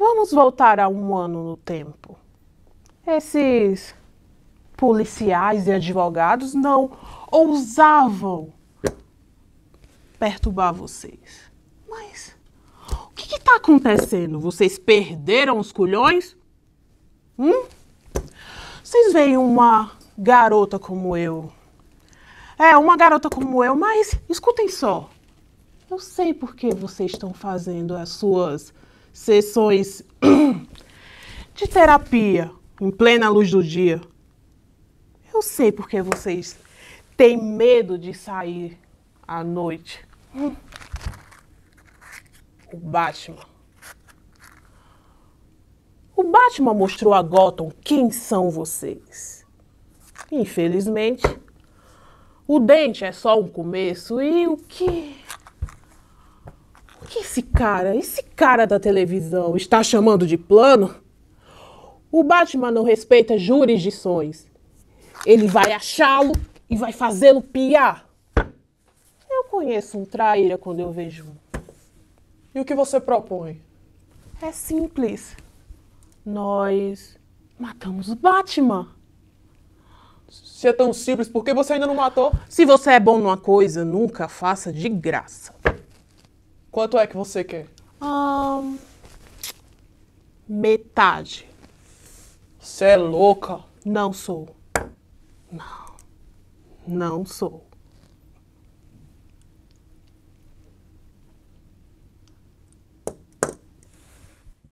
Vamos voltar a um ano no tempo. Esses policiais e advogados não ousavam perturbar vocês. Mas o que está acontecendo? Vocês perderam os culhões? Hum? Vocês veem uma garota como eu. É, uma garota como eu, mas escutem só. Eu sei por que vocês estão fazendo as suas sessões de terapia em plena luz do dia. Eu sei porque vocês têm medo de sair à noite. O Batman. O Batman mostrou a Gotham quem são vocês. Infelizmente, o dente é só um começo e o que cara, esse cara da televisão está chamando de plano? O Batman não respeita jurisdições. Ele vai achá-lo e vai fazê-lo piar. Eu conheço um traíra quando eu vejo um. E o que você propõe? É simples. Nós matamos o Batman. Se é tão simples, por que você ainda não matou? Se você é bom numa coisa, nunca faça de graça. Quanto é que você quer? Um, metade. Você é louca? Não sou. Não. Não sou.